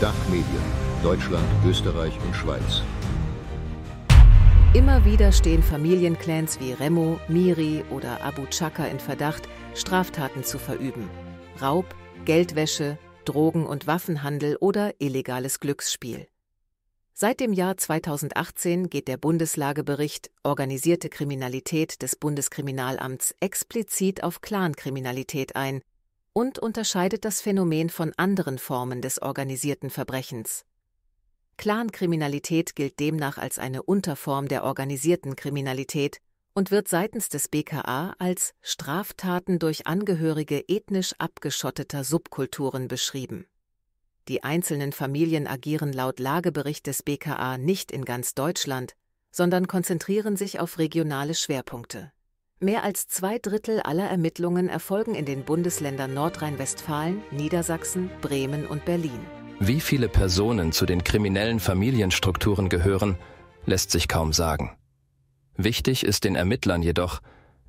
Dachmedien Deutschland, Österreich und Schweiz. Immer wieder stehen Familienclans wie Remo, Miri oder Abu Chaka in Verdacht, Straftaten zu verüben. Raub, Geldwäsche, Drogen- und Waffenhandel oder illegales Glücksspiel. Seit dem Jahr 2018 geht der Bundeslagebericht Organisierte Kriminalität des Bundeskriminalamts explizit auf Clankriminalität ein, und unterscheidet das Phänomen von anderen Formen des organisierten Verbrechens. Clankriminalität gilt demnach als eine Unterform der organisierten Kriminalität und wird seitens des BKA als Straftaten durch Angehörige ethnisch abgeschotteter Subkulturen beschrieben. Die einzelnen Familien agieren laut Lagebericht des BKA nicht in ganz Deutschland, sondern konzentrieren sich auf regionale Schwerpunkte. Mehr als zwei Drittel aller Ermittlungen erfolgen in den Bundesländern Nordrhein-Westfalen, Niedersachsen, Bremen und Berlin. Wie viele Personen zu den kriminellen Familienstrukturen gehören, lässt sich kaum sagen. Wichtig ist den Ermittlern jedoch,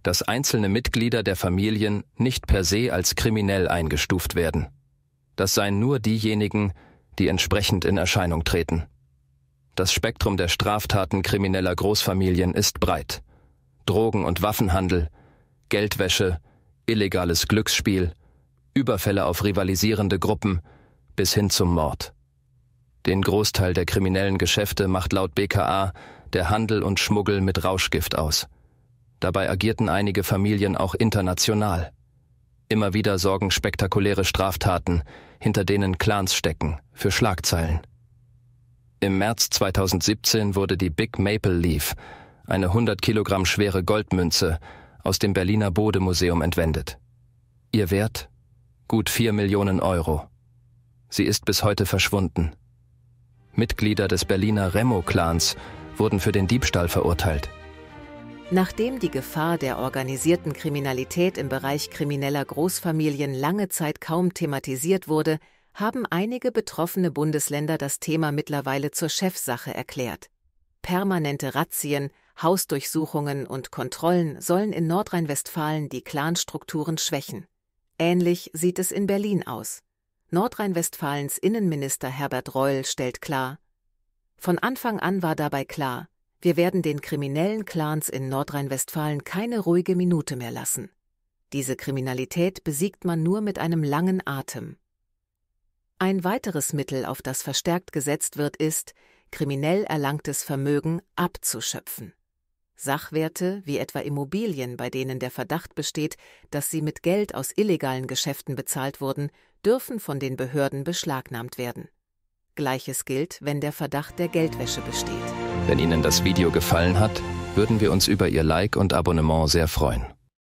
dass einzelne Mitglieder der Familien nicht per se als kriminell eingestuft werden. Das seien nur diejenigen, die entsprechend in Erscheinung treten. Das Spektrum der Straftaten krimineller Großfamilien ist breit. Drogen- und Waffenhandel, Geldwäsche, illegales Glücksspiel, Überfälle auf rivalisierende Gruppen bis hin zum Mord. Den Großteil der kriminellen Geschäfte macht laut BKA der Handel und Schmuggel mit Rauschgift aus. Dabei agierten einige Familien auch international. Immer wieder sorgen spektakuläre Straftaten, hinter denen Clans stecken, für Schlagzeilen. Im März 2017 wurde die Big Maple Leaf, eine 100 Kilogramm schwere Goldmünze, aus dem Berliner Bodemuseum entwendet. Ihr Wert? Gut 4 Millionen Euro. Sie ist bis heute verschwunden. Mitglieder des Berliner Remo-Clans wurden für den Diebstahl verurteilt. Nachdem die Gefahr der organisierten Kriminalität im Bereich krimineller Großfamilien lange Zeit kaum thematisiert wurde, haben einige betroffene Bundesländer das Thema mittlerweile zur Chefsache erklärt. Permanente Razzien, Hausdurchsuchungen und Kontrollen sollen in Nordrhein-Westfalen die Clanstrukturen schwächen. Ähnlich sieht es in Berlin aus. Nordrhein-Westfalens Innenminister Herbert Reul stellt klar, von Anfang an war dabei klar, wir werden den kriminellen Clans in Nordrhein-Westfalen keine ruhige Minute mehr lassen. Diese Kriminalität besiegt man nur mit einem langen Atem. Ein weiteres Mittel, auf das verstärkt gesetzt wird, ist, kriminell erlangtes Vermögen abzuschöpfen. Sachwerte wie etwa Immobilien, bei denen der Verdacht besteht, dass sie mit Geld aus illegalen Geschäften bezahlt wurden, dürfen von den Behörden beschlagnahmt werden. Gleiches gilt, wenn der Verdacht der Geldwäsche besteht. Wenn Ihnen das Video gefallen hat, würden wir uns über Ihr Like und Abonnement sehr freuen.